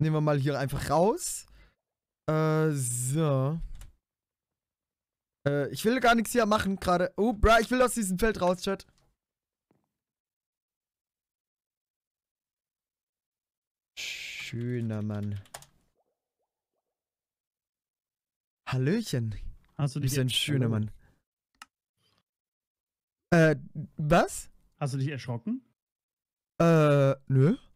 Nehmen wir mal hier einfach raus. Äh, so. Äh, ich will gar nichts hier machen gerade. Oh, bra, ich will aus diesem Feld raus, Chat. Schöner Mann. Hallöchen. Hast du dich bist ein schöner Mann. Äh, was? Hast du dich erschrocken? Äh, nö.